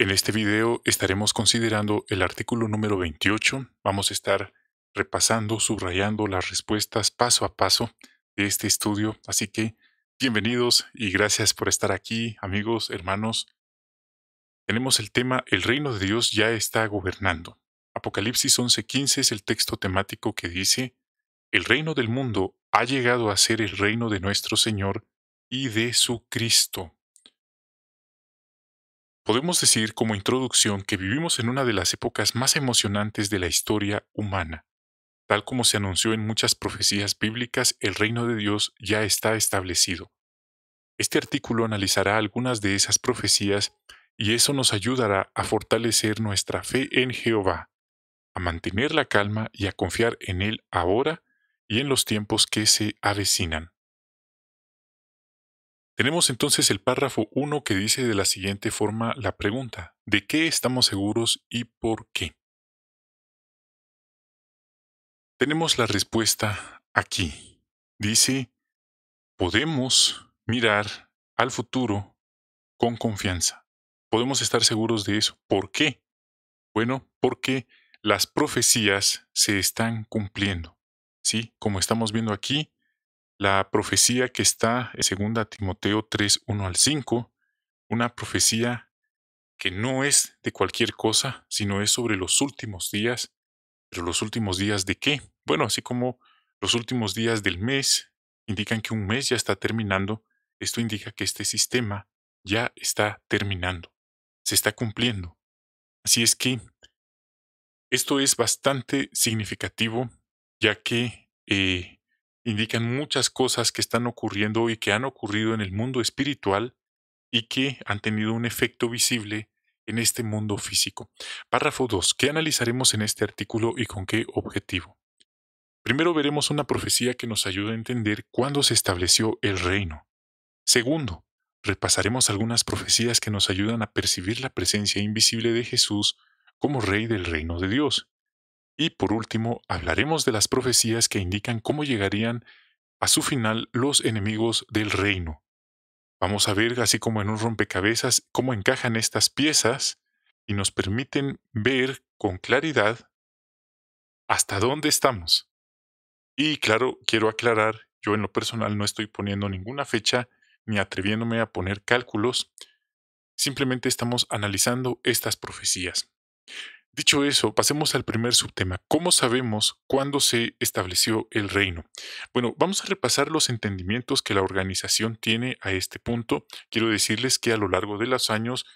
En este video estaremos considerando el artículo número 28. Vamos a estar repasando, subrayando las respuestas paso a paso de este estudio. Así que bienvenidos y gracias por estar aquí, amigos, hermanos. Tenemos el tema El reino de Dios ya está gobernando. Apocalipsis 11:15 es el texto temático que dice, El reino del mundo ha llegado a ser el reino de nuestro Señor y de su Cristo. Podemos decir como introducción que vivimos en una de las épocas más emocionantes de la historia humana. Tal como se anunció en muchas profecías bíblicas, el reino de Dios ya está establecido. Este artículo analizará algunas de esas profecías y eso nos ayudará a fortalecer nuestra fe en Jehová, a mantener la calma y a confiar en Él ahora y en los tiempos que se avecinan. Tenemos entonces el párrafo 1 que dice de la siguiente forma la pregunta, ¿de qué estamos seguros y por qué? Tenemos la respuesta aquí. Dice, podemos mirar al futuro con confianza. Podemos estar seguros de eso. ¿Por qué? Bueno, porque las profecías se están cumpliendo. ¿Sí? Como estamos viendo aquí, la profecía que está en 2 Timoteo 3, 1 al 5, una profecía que no es de cualquier cosa, sino es sobre los últimos días. ¿Pero los últimos días de qué? Bueno, así como los últimos días del mes indican que un mes ya está terminando, esto indica que este sistema ya está terminando, se está cumpliendo. Así es que esto es bastante significativo, ya que eh, indican muchas cosas que están ocurriendo y que han ocurrido en el mundo espiritual y que han tenido un efecto visible en este mundo físico. Párrafo 2. ¿Qué analizaremos en este artículo y con qué objetivo? Primero veremos una profecía que nos ayuda a entender cuándo se estableció el reino. Segundo, repasaremos algunas profecías que nos ayudan a percibir la presencia invisible de Jesús como Rey del reino de Dios. Y por último, hablaremos de las profecías que indican cómo llegarían a su final los enemigos del reino. Vamos a ver, así como en un rompecabezas, cómo encajan estas piezas y nos permiten ver con claridad hasta dónde estamos. Y claro, quiero aclarar, yo en lo personal no estoy poniendo ninguna fecha ni atreviéndome a poner cálculos, simplemente estamos analizando estas profecías. Dicho eso, pasemos al primer subtema. ¿Cómo sabemos cuándo se estableció el reino? Bueno, vamos a repasar los entendimientos que la organización tiene a este punto. Quiero decirles que a lo largo de los años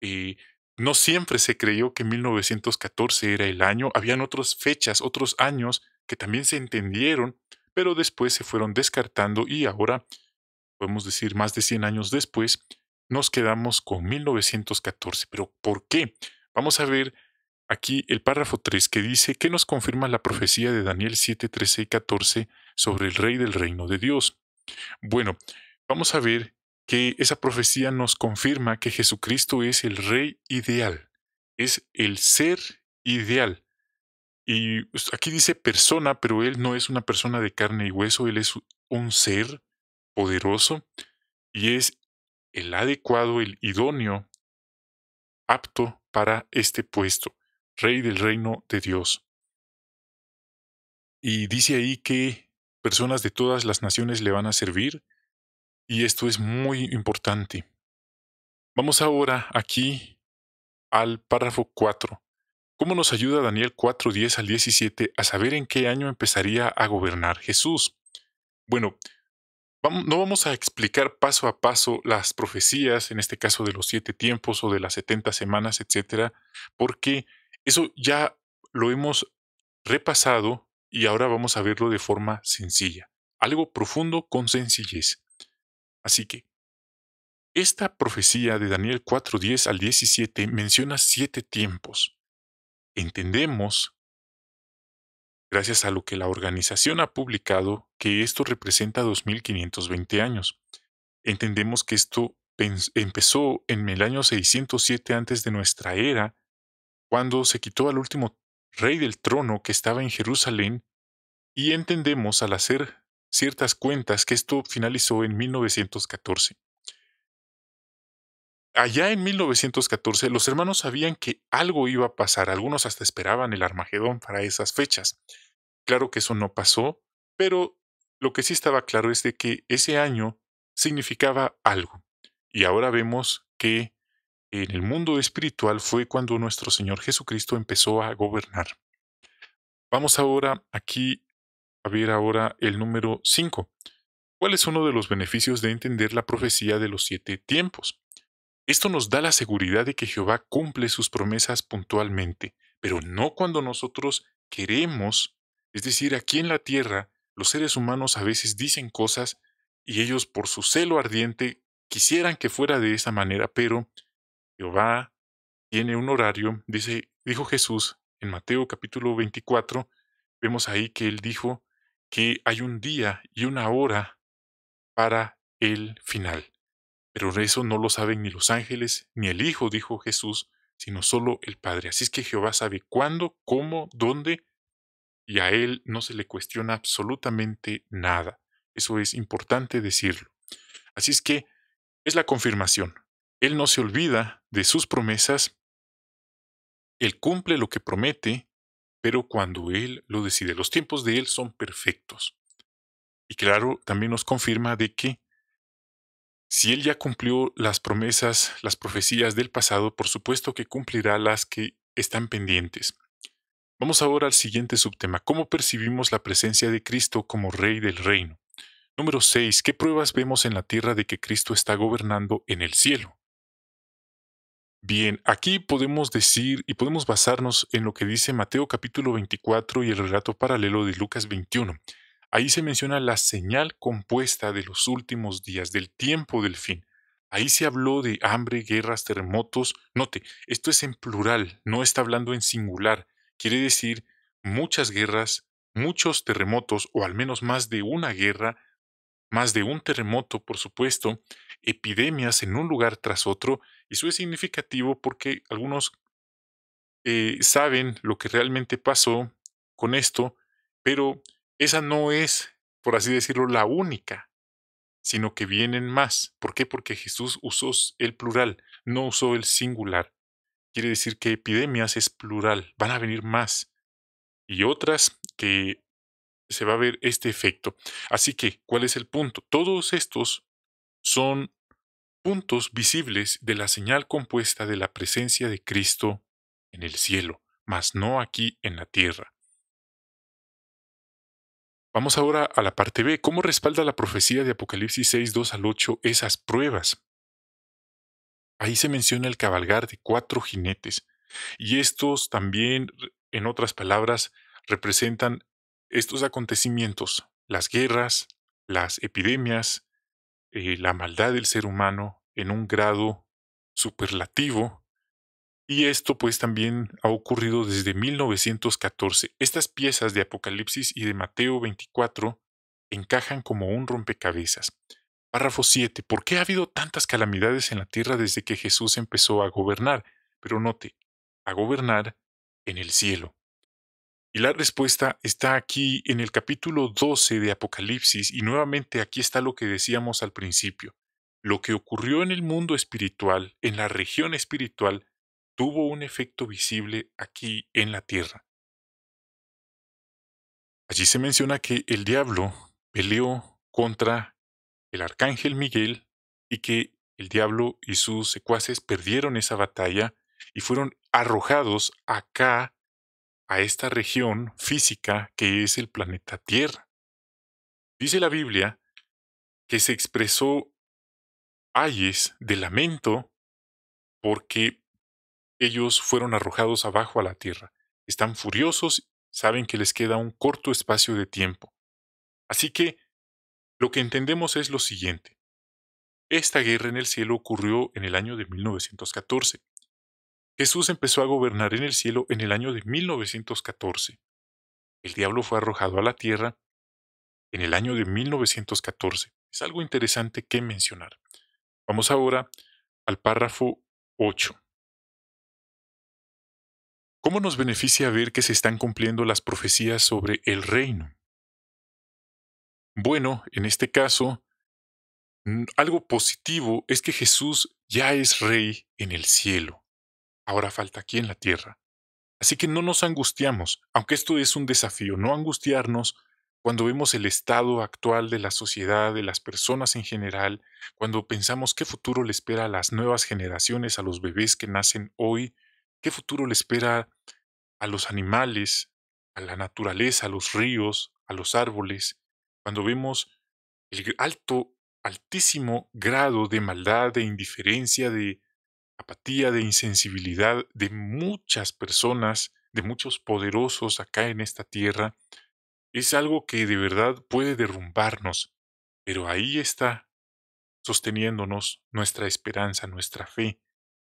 eh, no siempre se creyó que 1914 era el año, habían otras fechas, otros años que también se entendieron, pero después se fueron descartando y ahora, podemos decir más de 100 años después, nos quedamos con 1914. ¿Pero por qué? Vamos a ver Aquí el párrafo 3 que dice que nos confirma la profecía de Daniel 7, 13 y 14 sobre el rey del reino de Dios. Bueno, vamos a ver que esa profecía nos confirma que Jesucristo es el rey ideal, es el ser ideal. Y aquí dice persona, pero él no es una persona de carne y hueso, él es un ser poderoso y es el adecuado, el idóneo, apto para este puesto. Rey del reino de Dios. Y dice ahí que personas de todas las naciones le van a servir, y esto es muy importante. Vamos ahora aquí al párrafo 4. ¿Cómo nos ayuda Daniel 4, 10 al 17 a saber en qué año empezaría a gobernar Jesús? Bueno, no vamos a explicar paso a paso las profecías, en este caso de los siete tiempos o de las setenta semanas, etcétera, porque eso ya lo hemos repasado y ahora vamos a verlo de forma sencilla. Algo profundo con sencillez. Así que, esta profecía de Daniel 4.10 al 17 menciona siete tiempos. Entendemos, gracias a lo que la organización ha publicado, que esto representa 2.520 años. Entendemos que esto empezó en el año 607 antes de nuestra era cuando se quitó al último rey del trono que estaba en Jerusalén, y entendemos al hacer ciertas cuentas que esto finalizó en 1914. Allá en 1914 los hermanos sabían que algo iba a pasar, algunos hasta esperaban el Armagedón para esas fechas. Claro que eso no pasó, pero lo que sí estaba claro es de que ese año significaba algo. Y ahora vemos que en el mundo espiritual fue cuando nuestro Señor Jesucristo empezó a gobernar. Vamos ahora aquí a ver ahora el número 5. ¿Cuál es uno de los beneficios de entender la profecía de los siete tiempos? Esto nos da la seguridad de que Jehová cumple sus promesas puntualmente, pero no cuando nosotros queremos. Es decir, aquí en la tierra, los seres humanos a veces dicen cosas y ellos por su celo ardiente quisieran que fuera de esa manera, pero Jehová tiene un horario, dice, dijo Jesús en Mateo capítulo 24, vemos ahí que él dijo que hay un día y una hora para el final. Pero eso no lo saben ni los ángeles ni el Hijo, dijo Jesús, sino solo el Padre. Así es que Jehová sabe cuándo, cómo, dónde, y a Él no se le cuestiona absolutamente nada. Eso es importante decirlo. Así es que es la confirmación. Él no se olvida de sus promesas, Él cumple lo que promete, pero cuando Él lo decide, los tiempos de Él son perfectos. Y claro, también nos confirma de que si Él ya cumplió las promesas, las profecías del pasado, por supuesto que cumplirá las que están pendientes. Vamos ahora al siguiente subtema, ¿cómo percibimos la presencia de Cristo como Rey del Reino? Número 6. ¿Qué pruebas vemos en la tierra de que Cristo está gobernando en el cielo? Bien, aquí podemos decir y podemos basarnos en lo que dice Mateo capítulo 24 y el relato paralelo de Lucas 21. Ahí se menciona la señal compuesta de los últimos días, del tiempo del fin. Ahí se habló de hambre, guerras, terremotos. Note, esto es en plural, no está hablando en singular. Quiere decir muchas guerras, muchos terremotos, o al menos más de una guerra, más de un terremoto, por supuesto, epidemias en un lugar tras otro, y eso es significativo porque algunos eh, saben lo que realmente pasó con esto, pero esa no es, por así decirlo, la única, sino que vienen más. ¿Por qué? Porque Jesús usó el plural, no usó el singular. Quiere decir que epidemias es plural, van a venir más. Y otras que se va a ver este efecto. Así que, ¿cuál es el punto? Todos estos son puntos visibles de la señal compuesta de la presencia de Cristo en el cielo, mas no aquí en la tierra. Vamos ahora a la parte B. ¿Cómo respalda la profecía de Apocalipsis 6, 2 al 8 esas pruebas? Ahí se menciona el cabalgar de cuatro jinetes, y estos también, en otras palabras, representan estos acontecimientos, las guerras, las epidemias, eh, la maldad del ser humano en un grado superlativo. Y esto pues también ha ocurrido desde 1914. Estas piezas de Apocalipsis y de Mateo 24 encajan como un rompecabezas. Párrafo 7. ¿Por qué ha habido tantas calamidades en la tierra desde que Jesús empezó a gobernar? Pero note, a gobernar en el cielo. Y la respuesta está aquí en el capítulo 12 de Apocalipsis y nuevamente aquí está lo que decíamos al principio. Lo que ocurrió en el mundo espiritual, en la región espiritual, tuvo un efecto visible aquí en la tierra. Allí se menciona que el diablo peleó contra el arcángel Miguel y que el diablo y sus secuaces perdieron esa batalla y fueron arrojados acá a esta región física que es el planeta Tierra. Dice la Biblia que se expresó ayes de lamento porque ellos fueron arrojados abajo a la tierra. Están furiosos, saben que les queda un corto espacio de tiempo. Así que lo que entendemos es lo siguiente. Esta guerra en el cielo ocurrió en el año de 1914. Jesús empezó a gobernar en el cielo en el año de 1914. El diablo fue arrojado a la tierra en el año de 1914. Es algo interesante que mencionar. Vamos ahora al párrafo 8. ¿Cómo nos beneficia ver que se están cumpliendo las profecías sobre el reino? Bueno, en este caso, algo positivo es que Jesús ya es rey en el cielo ahora falta aquí en la tierra. Así que no nos angustiamos, aunque esto es un desafío, no angustiarnos cuando vemos el estado actual de la sociedad, de las personas en general, cuando pensamos qué futuro le espera a las nuevas generaciones, a los bebés que nacen hoy, qué futuro le espera a los animales, a la naturaleza, a los ríos, a los árboles, cuando vemos el alto, altísimo grado de maldad, de indiferencia, de apatía, de insensibilidad de muchas personas, de muchos poderosos acá en esta tierra, es algo que de verdad puede derrumbarnos, pero ahí está sosteniéndonos nuestra esperanza, nuestra fe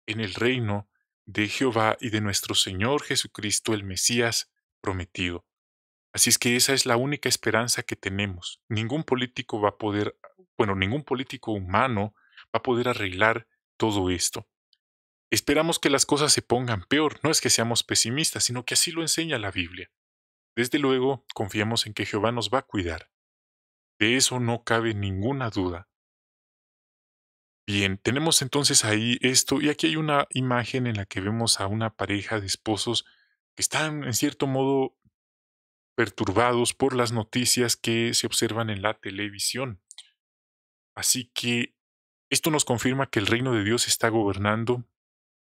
en el reino de Jehová y de nuestro Señor Jesucristo el Mesías prometido. Así es que esa es la única esperanza que tenemos. Ningún político va a poder, bueno, ningún político humano va a poder arreglar todo esto. Esperamos que las cosas se pongan peor, no es que seamos pesimistas, sino que así lo enseña la Biblia. Desde luego, confiamos en que Jehová nos va a cuidar. De eso no cabe ninguna duda. Bien, tenemos entonces ahí esto, y aquí hay una imagen en la que vemos a una pareja de esposos que están en cierto modo perturbados por las noticias que se observan en la televisión. Así que esto nos confirma que el reino de Dios está gobernando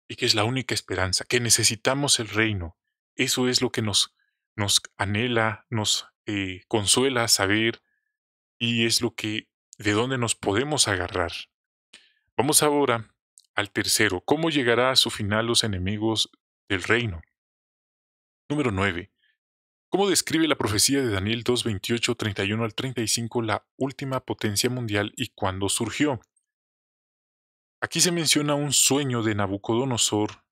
y que es la única esperanza, que necesitamos el reino. Eso es lo que nos, nos anhela, nos eh, consuela saber y es lo que de dónde nos podemos agarrar. Vamos ahora al tercero, ¿cómo llegará a su final los enemigos del reino? Número 9. ¿Cómo describe la profecía de Daniel 2, 28, 31 al 35 la última potencia mundial y cuándo surgió? Aquí se menciona un sueño de Nabucodonosor.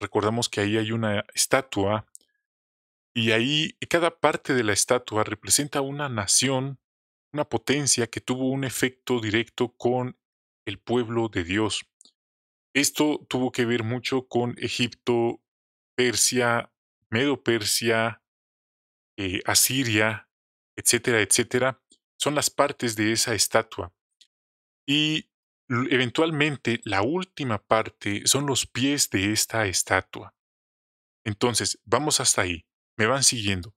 Recordamos que ahí hay una estatua y ahí cada parte de la estatua representa una nación, una potencia que tuvo un efecto directo con el pueblo de Dios. Esto tuvo que ver mucho con Egipto, Persia, Medo Persia, eh, Asiria, etcétera, etcétera. Son las partes de esa estatua. Y eventualmente la última parte son los pies de esta estatua. Entonces, vamos hasta ahí, me van siguiendo.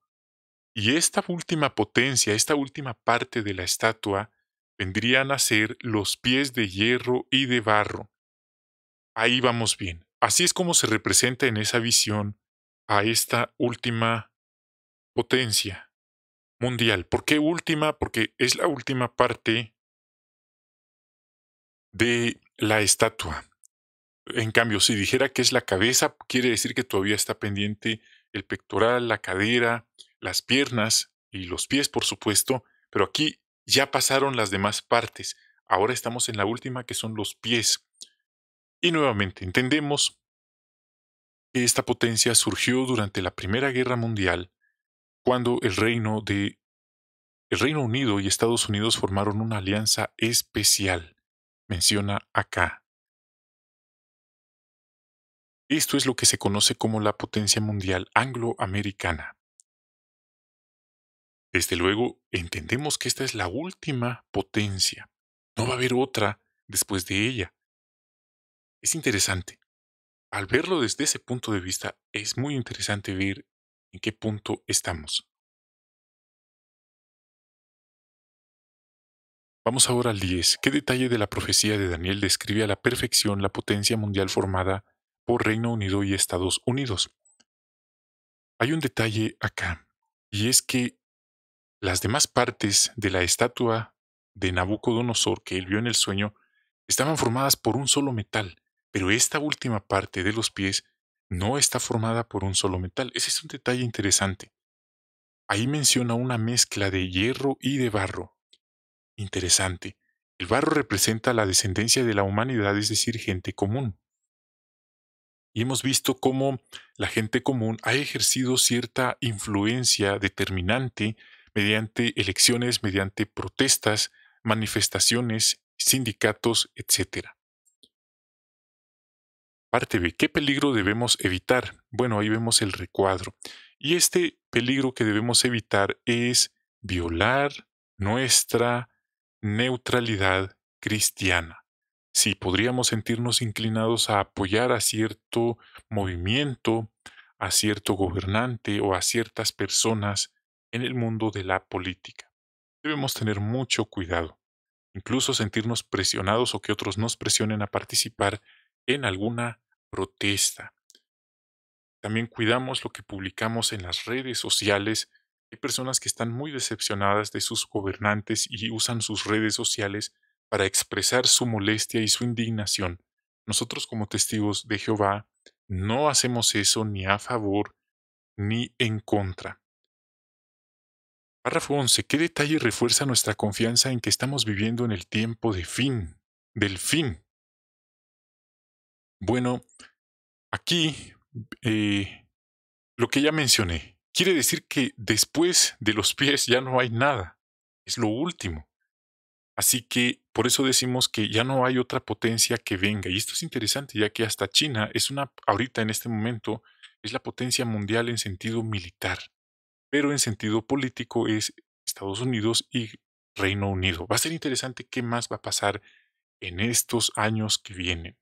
Y esta última potencia, esta última parte de la estatua, vendrían a ser los pies de hierro y de barro. Ahí vamos bien. Así es como se representa en esa visión a esta última potencia mundial. ¿Por qué última? Porque es la última parte de la estatua. En cambio, si dijera que es la cabeza, quiere decir que todavía está pendiente el pectoral, la cadera, las piernas y los pies, por supuesto, pero aquí ya pasaron las demás partes. Ahora estamos en la última, que son los pies. Y nuevamente entendemos que esta potencia surgió durante la Primera Guerra Mundial, cuando el reino de el Reino Unido y Estados Unidos formaron una alianza especial menciona acá. Esto es lo que se conoce como la potencia mundial angloamericana. Desde luego, entendemos que esta es la última potencia. No va a haber otra después de ella. Es interesante. Al verlo desde ese punto de vista, es muy interesante ver en qué punto estamos. Vamos ahora al 10. ¿Qué detalle de la profecía de Daniel describe a la perfección la potencia mundial formada por Reino Unido y Estados Unidos? Hay un detalle acá, y es que las demás partes de la estatua de Nabucodonosor que él vio en el sueño estaban formadas por un solo metal, pero esta última parte de los pies no está formada por un solo metal. Ese es un detalle interesante. Ahí menciona una mezcla de hierro y de barro, Interesante. El barro representa la descendencia de la humanidad, es decir, gente común. Y hemos visto cómo la gente común ha ejercido cierta influencia determinante mediante elecciones, mediante protestas, manifestaciones, sindicatos, etc. Parte B. ¿Qué peligro debemos evitar? Bueno, ahí vemos el recuadro. Y este peligro que debemos evitar es violar nuestra neutralidad cristiana. Si podríamos sentirnos inclinados a apoyar a cierto movimiento, a cierto gobernante o a ciertas personas en el mundo de la política. Debemos tener mucho cuidado, incluso sentirnos presionados o que otros nos presionen a participar en alguna protesta. También cuidamos lo que publicamos en las redes sociales hay personas que están muy decepcionadas de sus gobernantes y usan sus redes sociales para expresar su molestia y su indignación. Nosotros como testigos de Jehová no hacemos eso ni a favor ni en contra. Párrafo 11. ¿Qué detalle refuerza nuestra confianza en que estamos viviendo en el tiempo de fin, del fin? Bueno, aquí eh, lo que ya mencioné, Quiere decir que después de los pies ya no hay nada, es lo último. Así que por eso decimos que ya no hay otra potencia que venga. Y esto es interesante, ya que hasta China es una, ahorita en este momento, es la potencia mundial en sentido militar, pero en sentido político es Estados Unidos y Reino Unido. Va a ser interesante qué más va a pasar en estos años que vienen.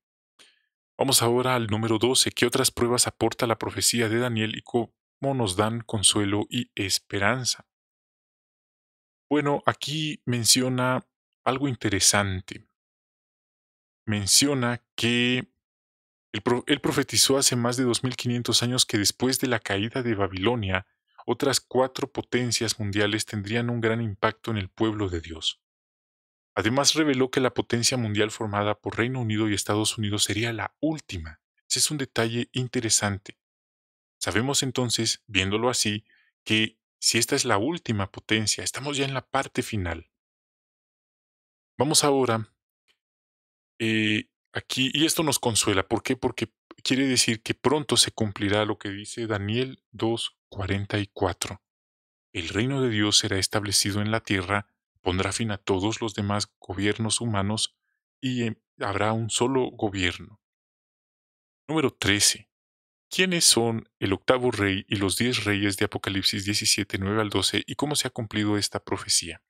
Vamos ahora al número 12. ¿Qué otras pruebas aporta la profecía de Daniel y nos dan consuelo y esperanza. Bueno, aquí menciona algo interesante. Menciona que el él profetizó hace más de 2500 años que después de la caída de Babilonia, otras cuatro potencias mundiales tendrían un gran impacto en el pueblo de Dios. Además reveló que la potencia mundial formada por Reino Unido y Estados Unidos sería la última. Ese es un detalle interesante. Sabemos entonces, viéndolo así, que si esta es la última potencia, estamos ya en la parte final. Vamos ahora eh, aquí, y esto nos consuela. ¿Por qué? Porque quiere decir que pronto se cumplirá lo que dice Daniel 2.44. El reino de Dios será establecido en la tierra, pondrá fin a todos los demás gobiernos humanos y eh, habrá un solo gobierno. Número 13 quiénes son el octavo rey y los diez reyes de Apocalipsis 17, 9 al 12 y cómo se ha cumplido esta profecía.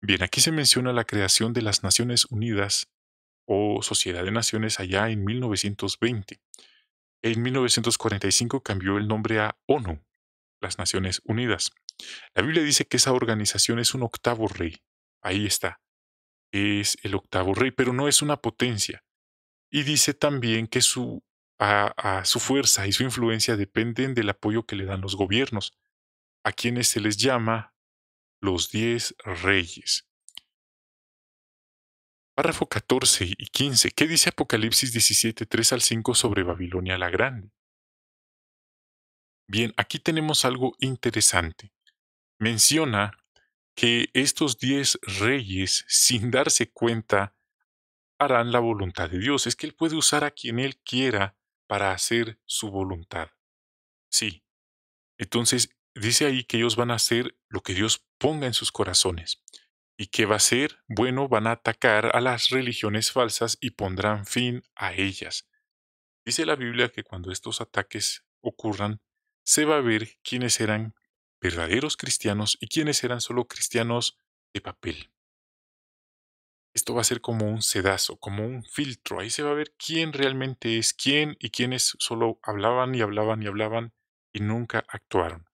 Bien, aquí se menciona la creación de las Naciones Unidas o Sociedad de Naciones allá en 1920. En 1945 cambió el nombre a ONU, las Naciones Unidas. La Biblia dice que esa organización es un octavo rey. Ahí está. Es el octavo rey, pero no es una potencia. Y dice también que su a, su fuerza y su influencia dependen del apoyo que le dan los gobiernos, a quienes se les llama los diez reyes. Párrafo 14 y 15. ¿Qué dice Apocalipsis 17, 3 al 5 sobre Babilonia la Grande? Bien, aquí tenemos algo interesante. Menciona que estos diez reyes, sin darse cuenta, harán la voluntad de Dios. Es que Él puede usar a quien Él quiera para hacer su voluntad. Sí. Entonces, dice ahí que ellos van a hacer lo que Dios ponga en sus corazones. ¿Y qué va a ser? Bueno, van a atacar a las religiones falsas y pondrán fin a ellas. Dice la Biblia que cuando estos ataques ocurran, se va a ver quiénes eran verdaderos cristianos y quiénes eran solo cristianos de papel esto va a ser como un sedazo, como un filtro. Ahí se va a ver quién realmente es quién y quiénes solo hablaban y hablaban y hablaban y nunca actuaron.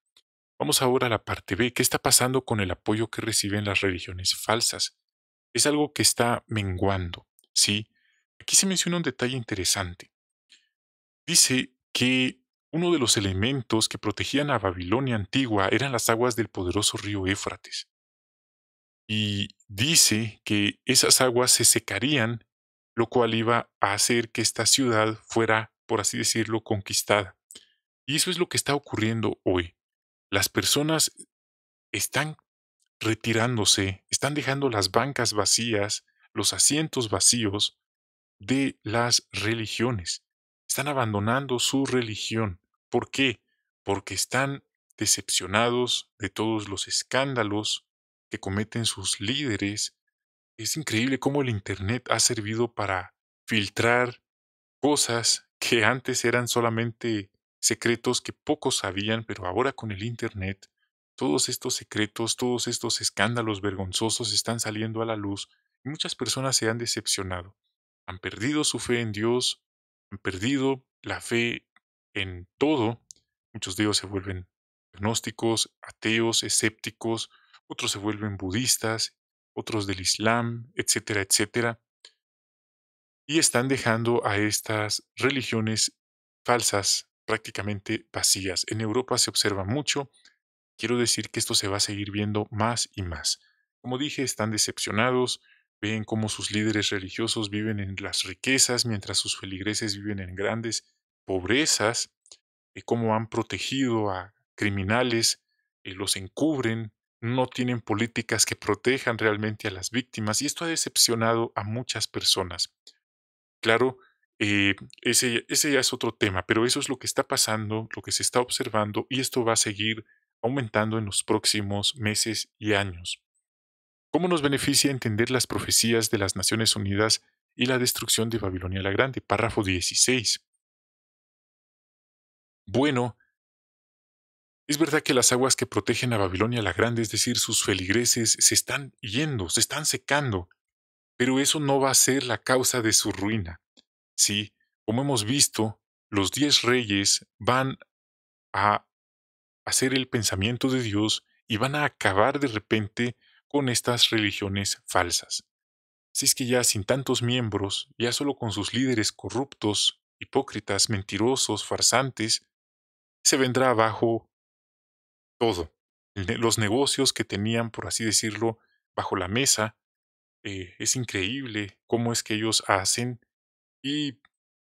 Vamos ahora a la parte B. ¿Qué está pasando con el apoyo que reciben las religiones falsas? Es algo que está menguando. Sí, aquí se menciona un detalle interesante. Dice que uno de los elementos que protegían a Babilonia antigua eran las aguas del poderoso río Éfrates y dice que esas aguas se secarían, lo cual iba a hacer que esta ciudad fuera, por así decirlo, conquistada. Y eso es lo que está ocurriendo hoy. Las personas están retirándose, están dejando las bancas vacías, los asientos vacíos de las religiones. Están abandonando su religión. ¿Por qué? Porque están decepcionados de todos los escándalos que cometen sus líderes. Es increíble cómo el Internet ha servido para filtrar cosas que antes eran solamente secretos que pocos sabían, pero ahora con el Internet todos estos secretos, todos estos escándalos vergonzosos están saliendo a la luz y muchas personas se han decepcionado. Han perdido su fe en Dios, han perdido la fe en todo. Muchos de ellos se vuelven agnósticos, ateos, escépticos, otros se vuelven budistas, otros del Islam, etcétera, etcétera. Y están dejando a estas religiones falsas prácticamente vacías. En Europa se observa mucho. Quiero decir que esto se va a seguir viendo más y más. Como dije, están decepcionados, ven cómo sus líderes religiosos viven en las riquezas mientras sus feligreses viven en grandes pobrezas, y eh, cómo han protegido a criminales, y eh, los encubren, no tienen políticas que protejan realmente a las víctimas y esto ha decepcionado a muchas personas. Claro, eh, ese, ese ya es otro tema, pero eso es lo que está pasando, lo que se está observando y esto va a seguir aumentando en los próximos meses y años. ¿Cómo nos beneficia entender las profecías de las Naciones Unidas y la destrucción de Babilonia la Grande? Párrafo 16. Bueno, es verdad que las aguas que protegen a Babilonia la Grande, es decir, sus feligreses, se están yendo, se están secando, pero eso no va a ser la causa de su ruina. Sí, como hemos visto, los diez reyes van a hacer el pensamiento de Dios y van a acabar de repente con estas religiones falsas. Así es que ya sin tantos miembros, ya solo con sus líderes corruptos, hipócritas, mentirosos, farsantes, se vendrá abajo todo. Los negocios que tenían, por así decirlo, bajo la mesa. Eh, es increíble cómo es que ellos hacen y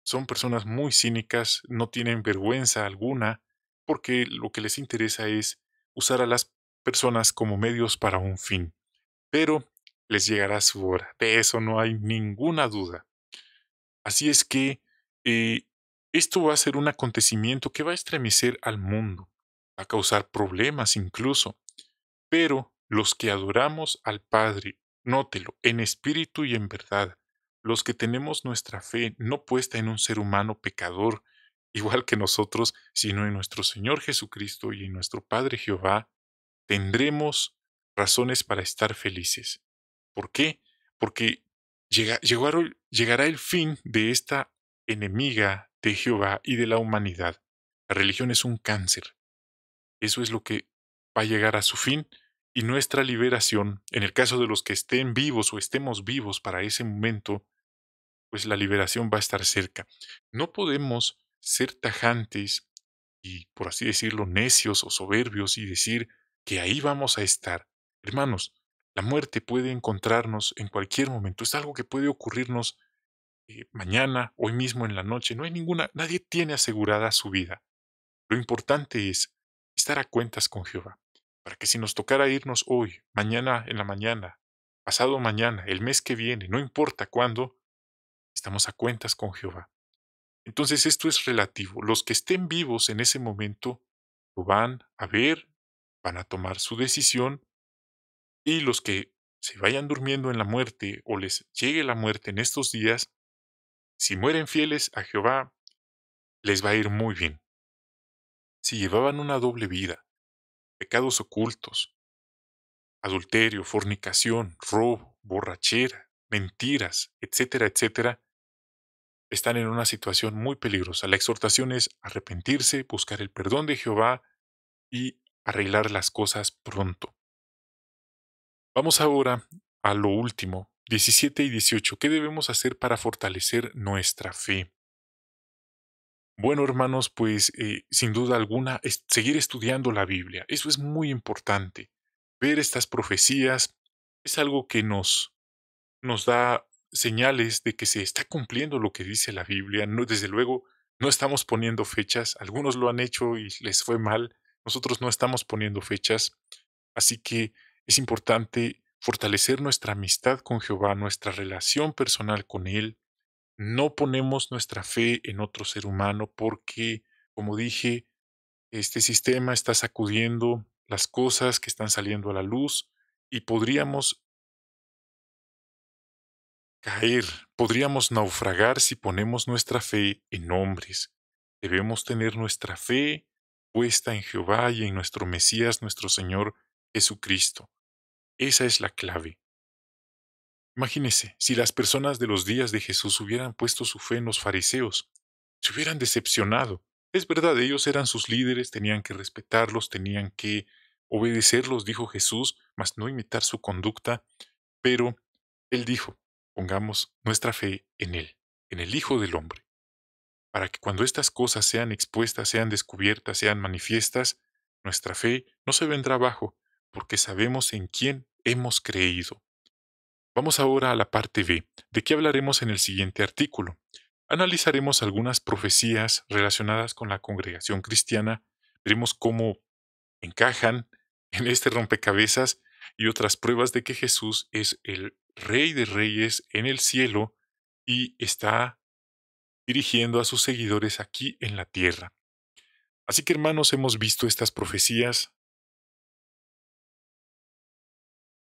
son personas muy cínicas, no tienen vergüenza alguna, porque lo que les interesa es usar a las personas como medios para un fin. Pero les llegará su hora, de eso no hay ninguna duda. Así es que eh, esto va a ser un acontecimiento que va a estremecer al mundo a causar problemas incluso. Pero los que adoramos al Padre, nótelo, en espíritu y en verdad, los que tenemos nuestra fe no puesta en un ser humano pecador, igual que nosotros, sino en nuestro Señor Jesucristo y en nuestro Padre Jehová, tendremos razones para estar felices. ¿Por qué? Porque llegará el fin de esta enemiga de Jehová y de la humanidad. La religión es un cáncer. Eso es lo que va a llegar a su fin y nuestra liberación, en el caso de los que estén vivos o estemos vivos para ese momento, pues la liberación va a estar cerca. No podemos ser tajantes y, por así decirlo, necios o soberbios y decir que ahí vamos a estar. Hermanos, la muerte puede encontrarnos en cualquier momento. Es algo que puede ocurrirnos eh, mañana, hoy mismo en la noche. No hay ninguna, nadie tiene asegurada su vida. Lo importante es estar a cuentas con Jehová, para que si nos tocara irnos hoy, mañana en la mañana, pasado mañana, el mes que viene, no importa cuándo, estamos a cuentas con Jehová. Entonces esto es relativo. Los que estén vivos en ese momento lo van a ver, van a tomar su decisión y los que se vayan durmiendo en la muerte o les llegue la muerte en estos días, si mueren fieles a Jehová, les va a ir muy bien si llevaban una doble vida, pecados ocultos, adulterio, fornicación, robo, borrachera, mentiras, etcétera, etcétera, están en una situación muy peligrosa. La exhortación es arrepentirse, buscar el perdón de Jehová y arreglar las cosas pronto. Vamos ahora a lo último, 17 y 18. ¿Qué debemos hacer para fortalecer nuestra fe? Bueno, hermanos, pues eh, sin duda alguna, seguir estudiando la Biblia, eso es muy importante. Ver estas profecías es algo que nos, nos da señales de que se está cumpliendo lo que dice la Biblia. No, desde luego, no estamos poniendo fechas, algunos lo han hecho y les fue mal, nosotros no estamos poniendo fechas, así que es importante fortalecer nuestra amistad con Jehová, nuestra relación personal con Él, no ponemos nuestra fe en otro ser humano porque, como dije, este sistema está sacudiendo las cosas que están saliendo a la luz y podríamos caer, podríamos naufragar si ponemos nuestra fe en hombres. Debemos tener nuestra fe puesta en Jehová y en nuestro Mesías, nuestro Señor Jesucristo. Esa es la clave. Imagínese, si las personas de los días de Jesús hubieran puesto su fe en los fariseos, se hubieran decepcionado. Es verdad, ellos eran sus líderes, tenían que respetarlos, tenían que obedecerlos, dijo Jesús, mas no imitar su conducta, pero Él dijo, pongamos nuestra fe en Él, en el Hijo del Hombre, para que cuando estas cosas sean expuestas, sean descubiertas, sean manifiestas, nuestra fe no se vendrá abajo, porque sabemos en quién hemos creído. Vamos ahora a la parte B, de qué hablaremos en el siguiente artículo. Analizaremos algunas profecías relacionadas con la congregación cristiana, veremos cómo encajan en este rompecabezas y otras pruebas de que Jesús es el Rey de Reyes en el cielo y está dirigiendo a sus seguidores aquí en la tierra. Así que hermanos, hemos visto estas profecías.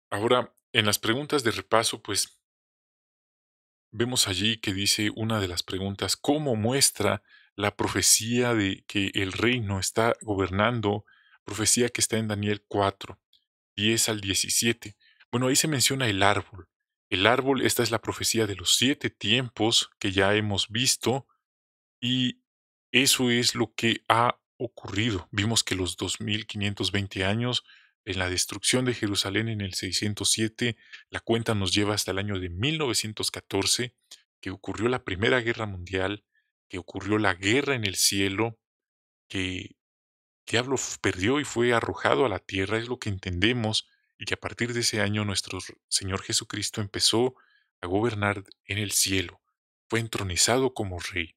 Ahora en las preguntas de repaso, pues vemos allí que dice una de las preguntas, ¿cómo muestra la profecía de que el reino está gobernando? Profecía que está en Daniel 4, 10 al 17. Bueno, ahí se menciona el árbol. El árbol, esta es la profecía de los siete tiempos que ya hemos visto y eso es lo que ha ocurrido. Vimos que los 2520 años en la destrucción de Jerusalén en el 607, la cuenta nos lleva hasta el año de 1914, que ocurrió la Primera Guerra Mundial, que ocurrió la guerra en el cielo, que diablo perdió y fue arrojado a la tierra, es lo que entendemos, y que a partir de ese año nuestro Señor Jesucristo empezó a gobernar en el cielo, fue entronizado como rey,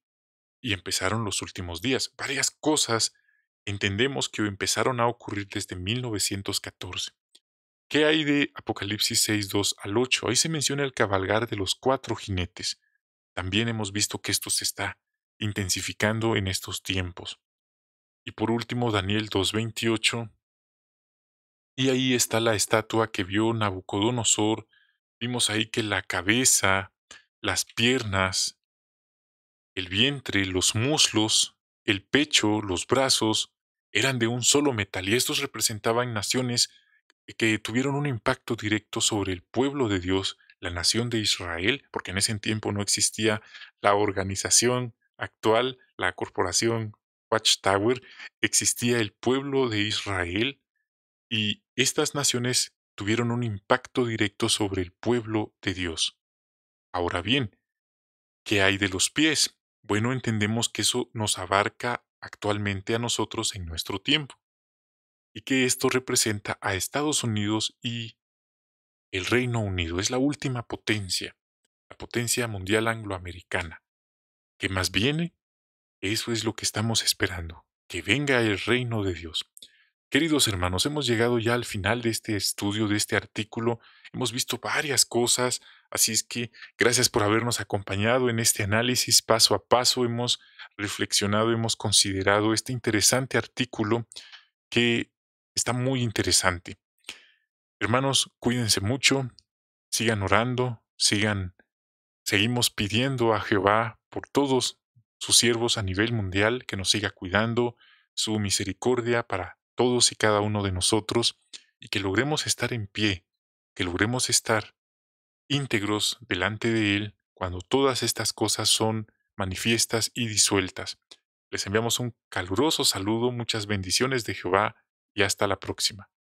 y empezaron los últimos días. Varias cosas entendemos que empezaron a ocurrir desde 1914. ¿Qué hay de Apocalipsis 6.2 al 8? Ahí se menciona el cabalgar de los cuatro jinetes. También hemos visto que esto se está intensificando en estos tiempos. Y por último, Daniel 2.28. Y ahí está la estatua que vio Nabucodonosor. Vimos ahí que la cabeza, las piernas, el vientre, los muslos el pecho, los brazos, eran de un solo metal y estos representaban naciones que tuvieron un impacto directo sobre el pueblo de Dios, la nación de Israel, porque en ese tiempo no existía la organización actual, la corporación Watchtower, existía el pueblo de Israel y estas naciones tuvieron un impacto directo sobre el pueblo de Dios. Ahora bien, ¿qué hay de los pies? bueno, entendemos que eso nos abarca actualmente a nosotros en nuestro tiempo y que esto representa a Estados Unidos y el Reino Unido. Es la última potencia, la potencia mundial angloamericana. ¿Qué más viene? Eso es lo que estamos esperando, que venga el reino de Dios. Queridos hermanos, hemos llegado ya al final de este estudio, de este artículo. Hemos visto varias cosas, Así es que gracias por habernos acompañado en este análisis paso a paso. Hemos reflexionado, hemos considerado este interesante artículo que está muy interesante. Hermanos, cuídense mucho, sigan orando, sigan, seguimos pidiendo a Jehová por todos sus siervos a nivel mundial que nos siga cuidando, su misericordia para todos y cada uno de nosotros y que logremos estar en pie, que logremos estar íntegros delante de Él cuando todas estas cosas son manifiestas y disueltas. Les enviamos un caluroso saludo, muchas bendiciones de Jehová y hasta la próxima.